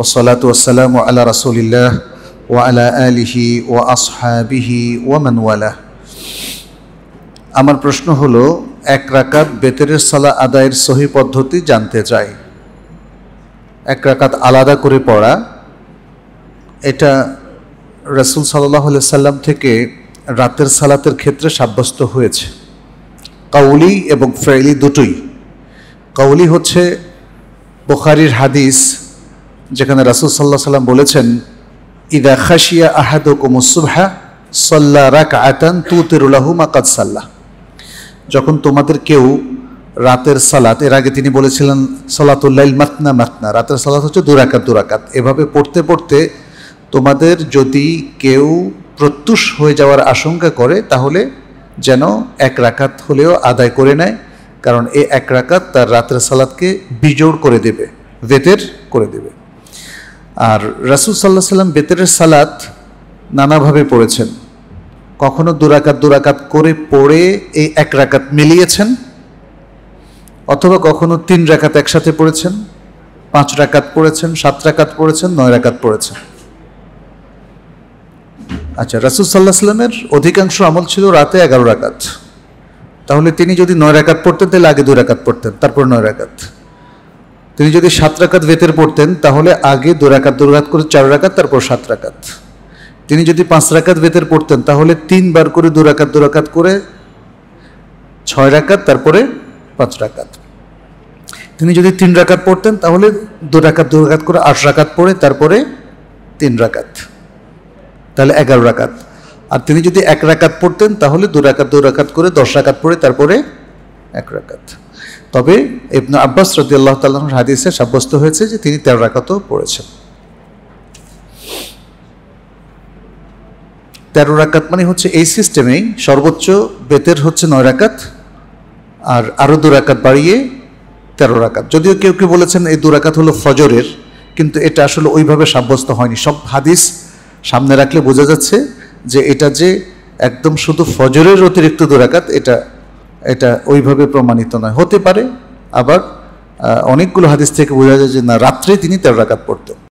ওসলাত ওসালাম রাসুলিল্লাহ ও আলা আলিহি ও আসহাবিহি ওয়ামানওয়ালা আমার প্রশ্ন হলো এক রাকাত বেতরের সালা আদায়ের সহি পদ্ধতি জানতে চাই এক রাকাত আলাদা করে পড়া এটা রসুল সাল্লাহ সাল্লাম থেকে রাতের সালাতের ক্ষেত্রে সাব্যস্ত হয়েছে কাউলি এবং ফ্রেলি দুটোই কাউলি হচ্ছে বোখারির হাদিস যেখানে রাসুল সাল্লাহ সাল্লাম বলেছেন ইদা খাসিয়া আহাদ কুমুসুবহা সল্লা রাক আতান তু তেরুলাহু মাকাদ সাল্লাহ যখন তোমাদের কেউ রাতের সালাত এর আগে তিনি বলেছিলেন সালাতুল্লাইল মাতনা মাতনা রাতের সালাত হচ্ছে দুরাকাত দুরাকাত এভাবে পড়তে পড়তে তোমাদের যদি কেউ প্রত্যুষ হয়ে যাওয়ার আশঙ্কা করে তাহলে যেন এক রাকাত হলেও আদায় করে নেয় কারণ এ এক রাকাত তার রাতের সালাদকে বিজোড় করে দেবে বেতের করে দেবে আর রাসুল সাল্লাহ সাল্লাম বেতেরের সালাত নানাভাবে পড়েছেন কখনো দুরাকাত দুরাকাত করে পড়ে এই এক রাকাত মিলিয়েছেন অথবা কখনো তিন রাকাত একসাথে পড়েছেন পাঁচ রাকাত পড়েছেন সাত রাকাত পড়েছেন নয় রাকাত পড়েছেন আচ্ছা রাসুল সাল্লাহ সাল্লামের অধিকাংশ আমল ছিল রাতে এগারো রাকাত তাহলে তিনি যদি নয় রাকাত পড়তেন তাহলে আগে দুই রাকাত পড়তেন তারপর নয় রাকাত তিনি যদি সাত রাকাত ভেতের পড়তেন তাহলে আগে দু রাকাত দু রাকাত করে চার রাকাত তারপর সাত রাকাত তিনি যদি পাঁচ রাকাত ভেতর পড়তেন তাহলে তিনবার করে দু রাকাত দু রাকাত করে ছয় রাকাত তারপরে পাঁচ রাকাত তিনি যদি তিন রাকাত পড়তেন তাহলে দু রাকাত দু রাকাত করে আট রাকাত পড়ে তারপরে তিন রাকাত তাহলে এগারো রাকাত আর তিনি যদি এক রাকাত পড়তেন তাহলে দু রাকাত দু রাকাত করে দশ রাকাত পড়ে তারপরে এক রাকাত তবে ইবনু আব্বাস রদি আল্লাহ তাল্লাহর হাদিসে সাব্যস্ত হয়েছে যে তিনি তেরো রাকাত পড়েছেন তেরো রাকাত মানে হচ্ছে এই সিস্টেমেই সর্বোচ্চ বেতের হচ্ছে নয় রাকাত আর আরও দু রাকাত বাড়িয়ে তেরো রাকাত যদিও কেউ কেউ বলেছেন এই দু রাকাত হলো ফজরের কিন্তু এটা আসলে ওইভাবে সাব্যস্ত হয়নি সব হাদিস সামনে রাখলে বোঝা যাচ্ছে যে এটা যে একদম শুধু ফজরের অতিরিক্ত দুরাকাত এটা এটা ওইভাবে প্রমাণিত নয় হতে পারে আবার অনেকগুলো হাদিস থেকে বোঝা যায় যে না রাত্রে তিনি তেরো রাকাত পড়তেন